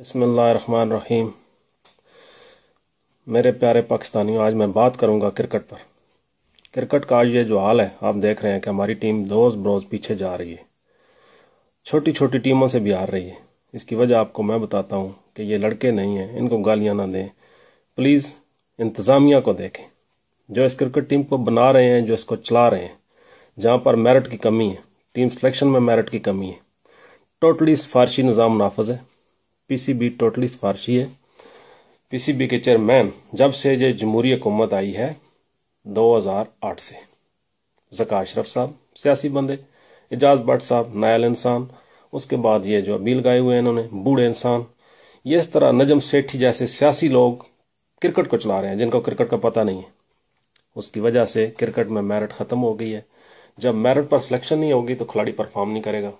बसमीम मेरे प्यारे पाकिस्तानियों आज मैं बात करूंगा क्रिकेट पर क्रिकेट का आज ये जो हाल है आप देख रहे हैं कि हमारी टीम दोज बरोज़ पीछे जा रही है छोटी छोटी टीमों से भी हार रही है इसकी वजह आपको मैं बताता हूँ कि ये लड़के नहीं हैं इनको गालियाँ ना दें प्लीज़ इंतज़ामिया को देखें जो इस क्रिकेट टीम को बना रहे हैं जो इसको चला रहे हैं जहाँ पर मेरिट की कमी है टीम सिलेक्शन में मेरिट की कमी है टोटली सिफारशी निज़ाम नाफज है पीसीबी टोटली सिफारशी है पीसीबी के चेयरमैन जब से ये जमहूरी हुकूमत आई है 2008 से जका अशरफ साहब सियासी बंदे एजाज भट्ट साहब नायल इंसान उसके बाद ये जो अबील गाए हुए हैं इन्होंने बूढ़े इंसान ये इस तरह नजम सेठी जैसे सियासी लोग क्रिकेट को चला रहे हैं जिनको क्रिकेट का पता नहीं है उसकी वजह से क्रिकेट में मेरिट ख़त्म हो गई है जब मेरिट पर सिलेक्शन नहीं होगी तो खिलाड़ी परफॉर्म नहीं करेगा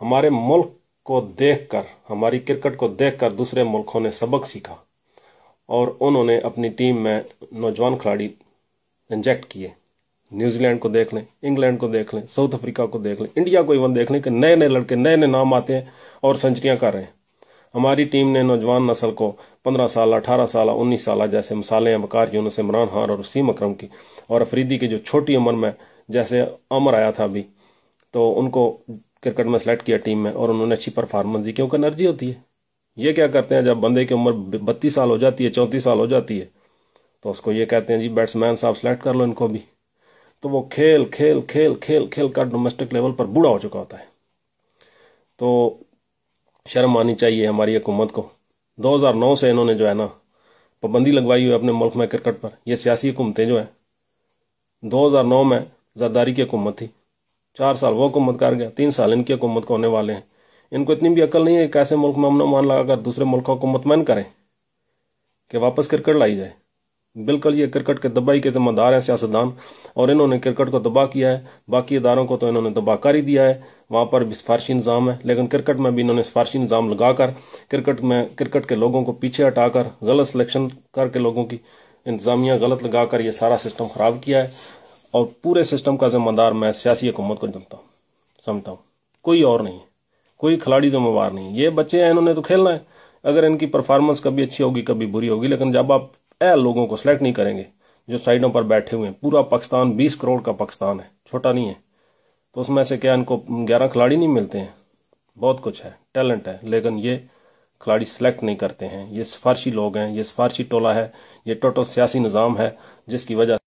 हमारे मुल्क को देखकर हमारी क्रिकेट को देखकर दूसरे मुल्कों ने सबक सीखा और उन्होंने अपनी टीम में नौजवान खिलाड़ी इंजेक्ट किए न्यूजीलैंड को देख लें इंग्लैंड को देख लें साउथ अफ्रीका को देख लें इंडिया को इवन देख लें कि नए नए लड़के नए नए नाम आते हैं और सेंचुरियाँ कर रहे हैं हमारी टीम ने नौजवान नस्ल को 15 साल 18 साल 19 साल जैसे मिसालें बकार यूनस इमरान खान और वसीम अक्रम की और अफरीदी की जो छोटी उम्र में जैसे अमर आया था अभी तो उनको क्रिकेट में सेलेक्ट किया टीम में और उन्होंने अच्छी परफॉर्मेंस दी क्योंकि एनर्जी होती है ये क्या करते हैं जब बंदे की उम्र बत्तीस साल हो जाती है चौंतीस साल हो जाती है तो उसको ये कहते हैं जी बैट्समैन साहब सेलेक्ट कर लो इनको भी तो वो खेल खेल खेल खेल खेल कर डोमेस्टिक लेवल पर बूढ़ा हो चुका होता है तो शर्म आनी चाहिए हमारी हुकूमत को 2009 से इन्होंने जो है ना पाबंदी लगवाई हुई अपने मुल्क में क्रिकेट पर यह सियासी हुकूमतें जो है 2009 में जरदारी की हुकूमत थी चार साल वो हुकूमत कर गया तीन साल इनकी हुकूमत को होने वाले हैं इनको इतनी भी अकल नहीं है कैसे मुल्क में अमन अमान लगाकर दूसरे मुल्क को हुकूमत मन करें कि वापस क्रिकेट लाई जाए बिल्कुल ये क्रिकेट के दबाई के जिम्मेदार हैं सियासतदान और इन्होंने क्रिकेट को दबा किया है बाकी इदारों को तो इन्होंने दबा कर ही दिया है वहाँ पर भी सिफारशी निज़ाम है लेकिन क्रिकेट में भी इन्होंने सिफारशी निज़ाम लगाकर क्रिकेट में क्रिकेट के लोगों को पीछे हटाकर गलत सिलेक्शन करके लोगों की इंतज़ामिया गलत लगाकर ये सारा सिस्टम ख़राब किया है और पूरे सिस्टम का जिम्मेदार मैं सियासी हुकूमत को जमता हूँ समझता हूँ कोई और नहीं है कोई खिलाड़ी जिम्मेवार नहीं ये बच्चे हैं इन्होंने तो खेलना है अगर इनकी परफॉर्मेंस कभी अच्छी होगी कभी बुरी होगी लेकिन जब आप ए लोगों को सिलेक्ट नहीं करेंगे जो साइडों पर बैठे हुए हैं पूरा पाकिस्तान बीस करोड़ का पाकिस्तान है छोटा नहीं है तो उसमें से क्या इनको ग्यारह खिलाड़ी नहीं मिलते हैं बहुत कुछ है टैलेंट है लेकिन ये खिलाड़ी सेलेक्ट नहीं करते हैं ये सिफारशी लोग हैं ये सिफारशी टोला है ये टोटल सियासी निज़ाम है जिसकी वजह